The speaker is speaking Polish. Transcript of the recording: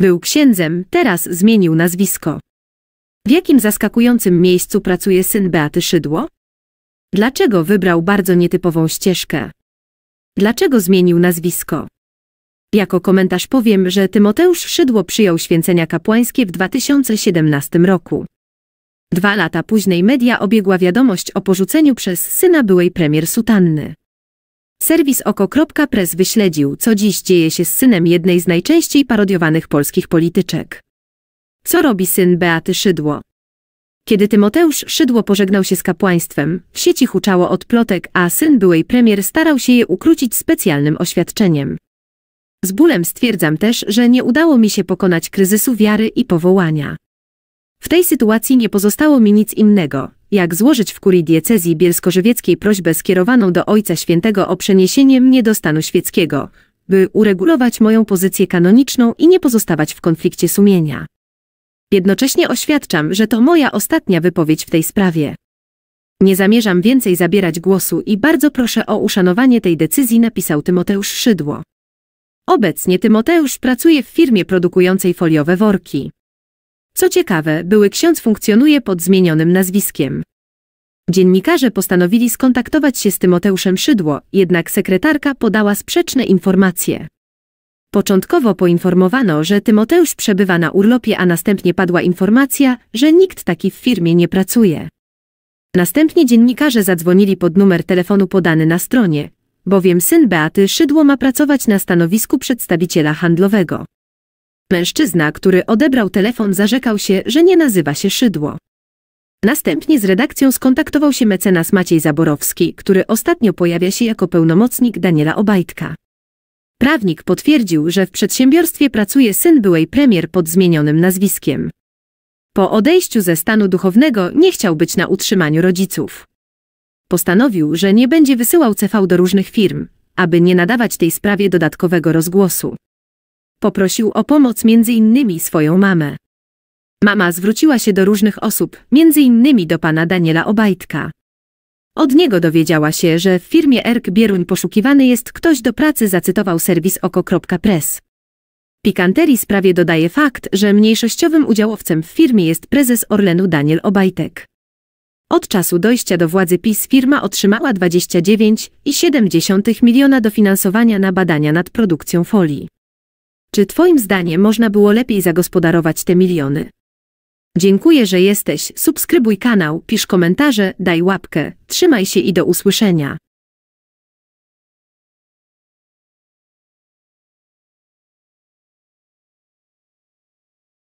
Był księdzem, teraz zmienił nazwisko. W jakim zaskakującym miejscu pracuje syn Beaty Szydło? Dlaczego wybrał bardzo nietypową ścieżkę? Dlaczego zmienił nazwisko? Jako komentarz powiem, że Tymoteusz Szydło przyjął święcenia kapłańskie w 2017 roku. Dwa lata później media obiegła wiadomość o porzuceniu przez syna byłej premier sutanny. Serwis oko.press wyśledził, co dziś dzieje się z synem jednej z najczęściej parodiowanych polskich polityczek. Co robi syn Beaty Szydło? Kiedy Tymoteusz Szydło pożegnał się z kapłaństwem, w sieci huczało od plotek, a syn byłej premier starał się je ukrócić specjalnym oświadczeniem. Z bólem stwierdzam też, że nie udało mi się pokonać kryzysu wiary i powołania. W tej sytuacji nie pozostało mi nic innego, jak złożyć w kurii diecezji bielsko-żywieckiej prośbę skierowaną do Ojca Świętego o przeniesienie mnie do stanu świeckiego, by uregulować moją pozycję kanoniczną i nie pozostawać w konflikcie sumienia. Jednocześnie oświadczam, że to moja ostatnia wypowiedź w tej sprawie. Nie zamierzam więcej zabierać głosu i bardzo proszę o uszanowanie tej decyzji, napisał Tymoteusz Szydło. Obecnie Tymoteusz pracuje w firmie produkującej foliowe worki. Co ciekawe, były ksiądz funkcjonuje pod zmienionym nazwiskiem. Dziennikarze postanowili skontaktować się z Tymoteuszem Szydło, jednak sekretarka podała sprzeczne informacje. Początkowo poinformowano, że Tymoteusz przebywa na urlopie, a następnie padła informacja, że nikt taki w firmie nie pracuje. Następnie dziennikarze zadzwonili pod numer telefonu podany na stronie, bowiem syn Beaty Szydło ma pracować na stanowisku przedstawiciela handlowego. Mężczyzna, który odebrał telefon zarzekał się, że nie nazywa się Szydło. Następnie z redakcją skontaktował się mecenas Maciej Zaborowski, który ostatnio pojawia się jako pełnomocnik Daniela Obajtka. Prawnik potwierdził, że w przedsiębiorstwie pracuje syn byłej premier pod zmienionym nazwiskiem. Po odejściu ze stanu duchownego nie chciał być na utrzymaniu rodziców. Postanowił, że nie będzie wysyłał CV do różnych firm, aby nie nadawać tej sprawie dodatkowego rozgłosu. Poprosił o pomoc m.in. swoją mamę. Mama zwróciła się do różnych osób, m.in. do pana Daniela Obajtka. Od niego dowiedziała się, że w firmie Erk Bieruń poszukiwany jest ktoś do pracy, zacytował serwis oko.press. Pikanterii sprawie dodaje fakt, że mniejszościowym udziałowcem w firmie jest prezes Orlenu Daniel Obajtek. Od czasu dojścia do władzy PiS firma otrzymała 29,7 miliona dofinansowania na badania nad produkcją folii. Czy Twoim zdaniem można było lepiej zagospodarować te miliony? Dziękuję, że jesteś, subskrybuj kanał, pisz komentarze, daj łapkę, trzymaj się i do usłyszenia.